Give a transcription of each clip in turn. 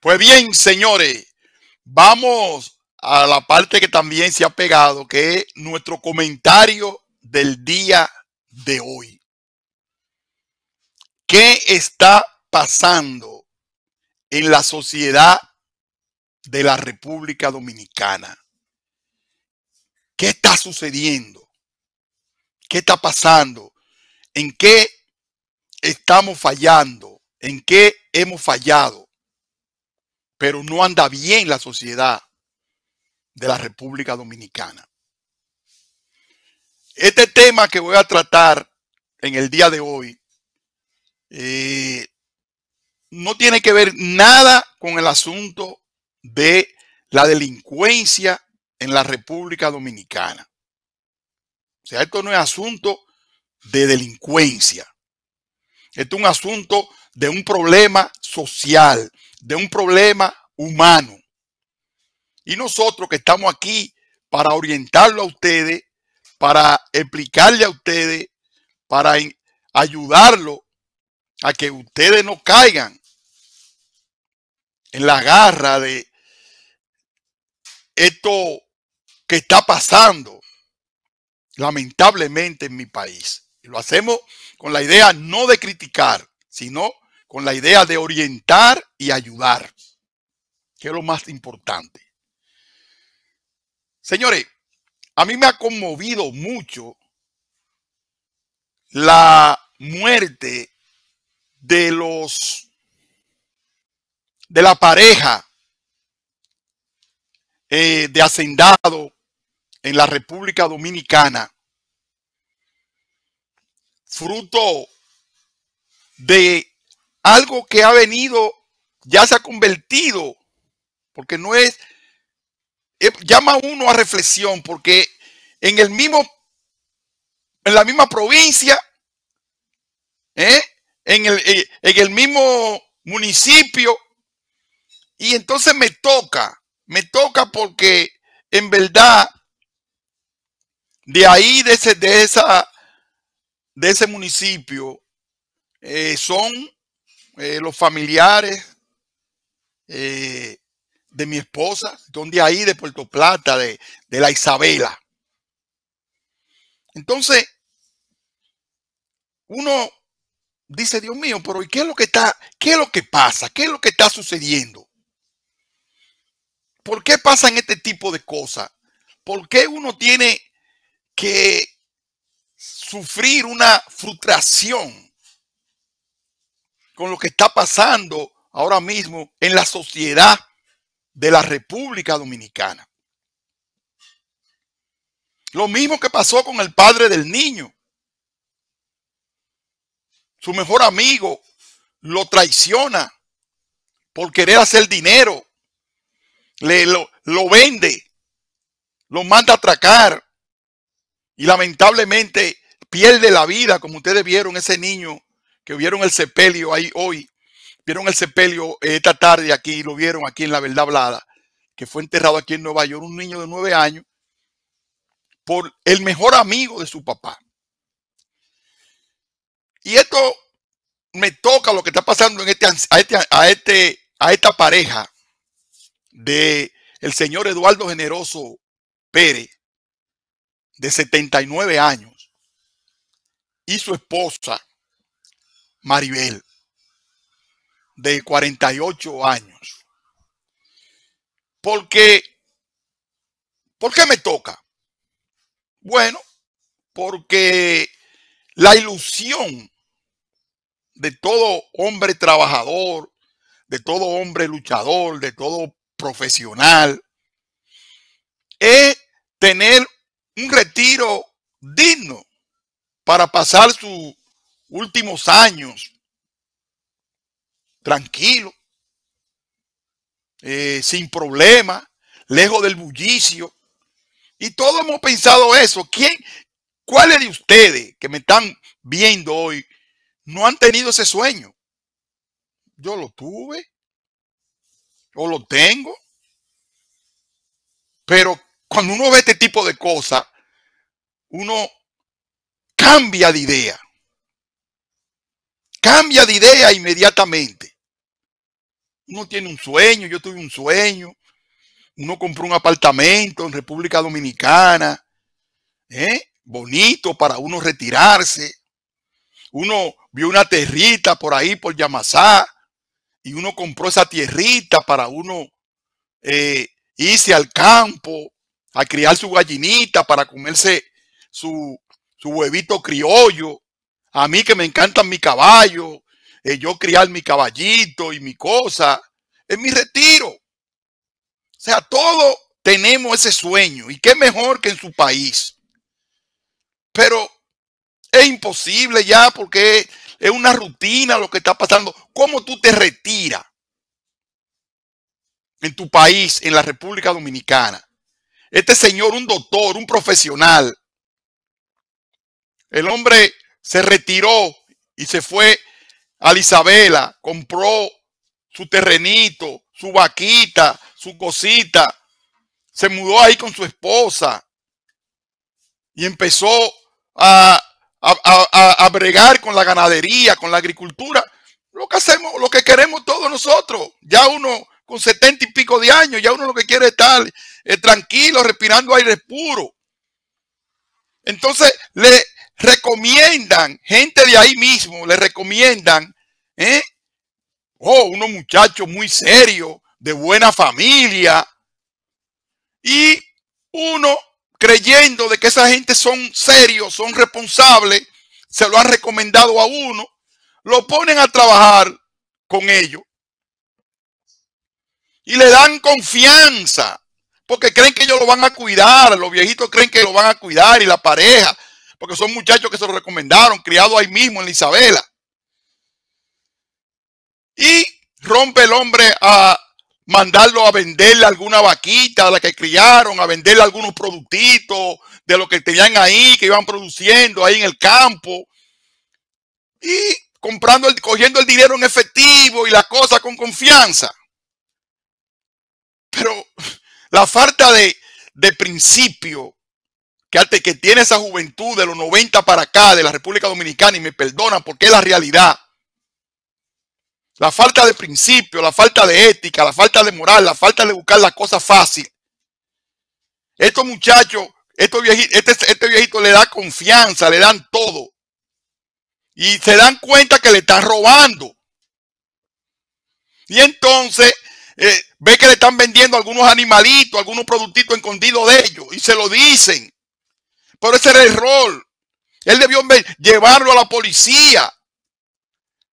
Pues bien, señores, vamos a la parte que también se ha pegado, que es nuestro comentario del día de hoy. ¿Qué está pasando en la sociedad de la República Dominicana? ¿Qué está sucediendo? ¿Qué está pasando? ¿En qué estamos fallando? ¿En qué hemos fallado? pero no anda bien la sociedad de la República Dominicana. Este tema que voy a tratar en el día de hoy eh, no tiene que ver nada con el asunto de la delincuencia en la República Dominicana. O sea, esto no es asunto de delincuencia. Esto es un asunto de un problema social de un problema humano. Y nosotros que estamos aquí para orientarlo a ustedes, para explicarle a ustedes, para ayudarlo a que ustedes no caigan en la garra de esto que está pasando lamentablemente en mi país. lo hacemos con la idea no de criticar, sino con la idea de orientar y ayudar, que es lo más importante. Señores, a mí me ha conmovido mucho la muerte de los de la pareja eh, de hacendado en la República Dominicana, fruto de algo que ha venido, ya se ha convertido, porque no es, eh, llama uno a reflexión, porque en el mismo, en la misma provincia, ¿eh? en, el, eh, en el mismo municipio, y entonces me toca, me toca porque en verdad, de ahí, de ese, de esa, de ese municipio, son eh, los familiares eh, de mi esposa, donde de ahí, de Puerto Plata, de, de la Isabela. Entonces, uno dice, Dios mío, pero ¿y qué es lo que está, qué es lo que pasa? ¿Qué es lo que está sucediendo? ¿Por qué pasan este tipo de cosas? ¿Por qué uno tiene que sufrir una frustración? con lo que está pasando ahora mismo en la sociedad de la República Dominicana. Lo mismo que pasó con el padre del niño. Su mejor amigo lo traiciona por querer hacer dinero. Le, lo, lo vende, lo manda a atracar y lamentablemente pierde la vida, como ustedes vieron, ese niño que vieron el sepelio ahí hoy, vieron el sepelio esta tarde aquí, lo vieron aquí en La Verdad Hablada, que fue enterrado aquí en Nueva York, un niño de nueve años, por el mejor amigo de su papá. Y esto me toca lo que está pasando en este, a, este, este, a, esta pareja de el señor Eduardo Generoso Pérez, de 79 años, y su esposa, Maribel, de 48 años. Porque, ¿por qué me toca? Bueno, porque la ilusión de todo hombre trabajador, de todo hombre luchador, de todo profesional, es tener un retiro digno para pasar su últimos años, tranquilo, eh, sin problema, lejos del bullicio. Y todos hemos pensado eso. ¿Quién, ¿Cuáles de ustedes que me están viendo hoy no han tenido ese sueño? Yo lo tuve o lo tengo. Pero cuando uno ve este tipo de cosas, uno cambia de idea. Cambia de idea inmediatamente. Uno tiene un sueño, yo tuve un sueño. Uno compró un apartamento en República Dominicana, ¿eh? bonito para uno retirarse. Uno vio una territa por ahí, por Yamasá, y uno compró esa tierrita para uno eh, irse al campo a criar su gallinita para comerse su, su huevito criollo. A mí que me encantan mi caballo, eh, yo criar mi caballito y mi cosa, es mi retiro. O sea, todos tenemos ese sueño y qué mejor que en su país. Pero es imposible ya porque es una rutina lo que está pasando. ¿Cómo tú te retiras en tu país, en la República Dominicana? Este señor, un doctor, un profesional. El hombre se retiró y se fue a Isabela, compró su terrenito, su vaquita, su cosita, se mudó ahí con su esposa y empezó a, bregar con la ganadería, con la agricultura, lo que hacemos, lo que queremos todos nosotros. Ya uno con setenta y pico de años, ya uno lo que quiere es estar eh, tranquilo, respirando aire puro. Entonces le, recomiendan, gente de ahí mismo le recomiendan, ¿eh? oh, unos muchachos muy serios, de buena familia, y uno creyendo de que esa gente son serios, son responsables, se lo han recomendado a uno, lo ponen a trabajar con ellos y le dan confianza porque creen que ellos lo van a cuidar, los viejitos creen que lo van a cuidar y la pareja porque son muchachos que se lo recomendaron, criados ahí mismo en la Isabela. Y rompe el hombre a mandarlo a venderle alguna vaquita a la que criaron, a venderle algunos productitos de lo que tenían ahí, que iban produciendo ahí en el campo. Y comprando, el, cogiendo el dinero en efectivo y la cosa con confianza. Pero la falta de, de principio que, que tiene esa juventud de los 90 para acá de la República Dominicana y me perdona porque es la realidad. La falta de principio, la falta de ética, la falta de moral, la falta de buscar la cosa fácil. Estos muchachos, este, este, viejito le da confianza, le dan todo. Y se dan cuenta que le están robando. Y entonces eh, ve que le están vendiendo algunos animalitos, algunos productitos escondidos de ellos. Y se lo dicen. Pero ese era el rol. Él debió llevarlo a la policía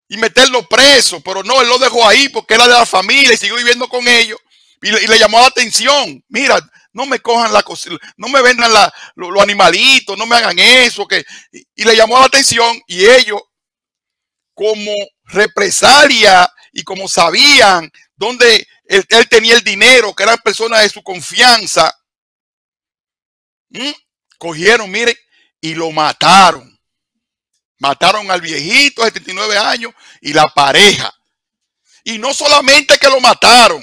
y meterlo preso, pero no, él lo dejó ahí porque era de la familia y siguió viviendo con ellos. Y le, llamó la atención. Mira, no me cojan la cocina, no me vendan la, los animalitos, no me hagan eso. Que, y, le llamó la atención y ellos, como represalia y como sabían dónde él, tenía el dinero, que eran personas de su confianza, cogieron, miren, y lo mataron. Mataron al viejito de 79 años y la pareja. Y no solamente que lo mataron,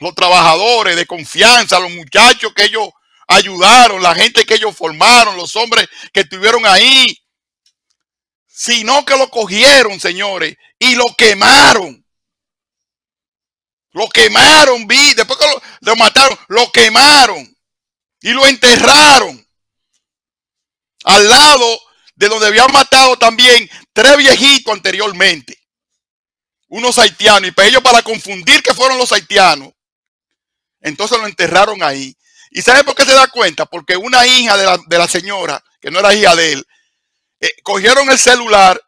los trabajadores de confianza, los muchachos que ellos ayudaron, la gente que ellos formaron, los hombres que estuvieron ahí, sino que lo cogieron, señores, y lo quemaron. Lo quemaron, vi, después que lo mataron, lo quemaron y lo enterraron al lado de donde habían matado también tres viejitos anteriormente, unos haitianos, y para ellos para confundir que fueron los haitianos, entonces lo enterraron ahí. ¿Y sabe por qué se da cuenta? Porque una hija de la, señora, que no era hija de él, eh, cogieron el celular,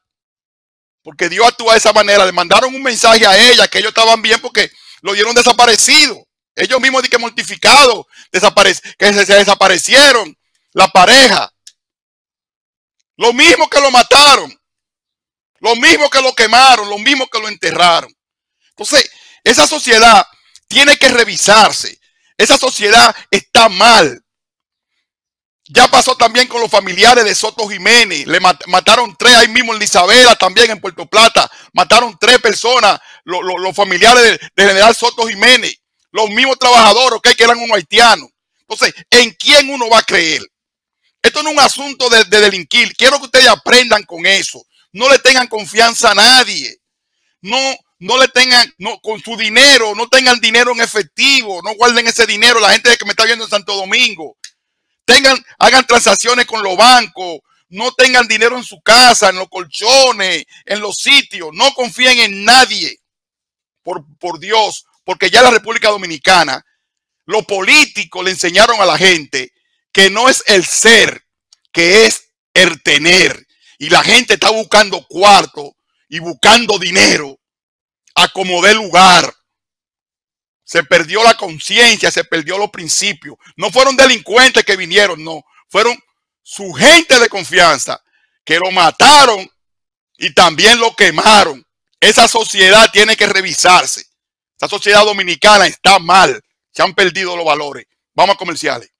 porque Dios actúa de esa manera, le mandaron un mensaje a ella, que ellos estaban bien porque lo dieron desaparecido. Ellos mismos di que mortificados, que se desaparecieron, la pareja. Lo mismo que lo mataron. Lo mismo que lo quemaron. Lo mismo que lo enterraron. Entonces, esa sociedad tiene que revisarse. Esa sociedad está mal. Ya pasó también con los familiares de Soto Jiménez. Le mataron tres ahí mismo en Isabela, también en Puerto Plata. Mataron tres personas, los familiares del de general Soto Jiménez. Los mismos trabajadores, que eran unos haitiano. Entonces, ¿en quién uno va a creer? Esto no es un asunto de, delinquir. Quiero que ustedes aprendan con eso. No le tengan confianza a nadie. No, no le tengan, con su dinero, no tengan dinero en efectivo, no guarden ese dinero, la gente que me está viendo en Santo Domingo. Tengan, hagan transacciones con los bancos, no tengan dinero en su casa, en los colchones, en los sitios, no confíen en nadie, por, por Dios, porque ya la República Dominicana, los políticos le enseñaron a la gente que no es el ser, que es el tener. Y la gente está buscando cuarto y buscando dinero, acomodé lugar. Se perdió la conciencia, se perdió los principios. No fueron delincuentes que vinieron, no. Fueron su gente de confianza que lo mataron y también lo quemaron. Esa sociedad tiene que revisarse. Esa sociedad dominicana está mal. Se han perdido los valores. Vamos a comerciales.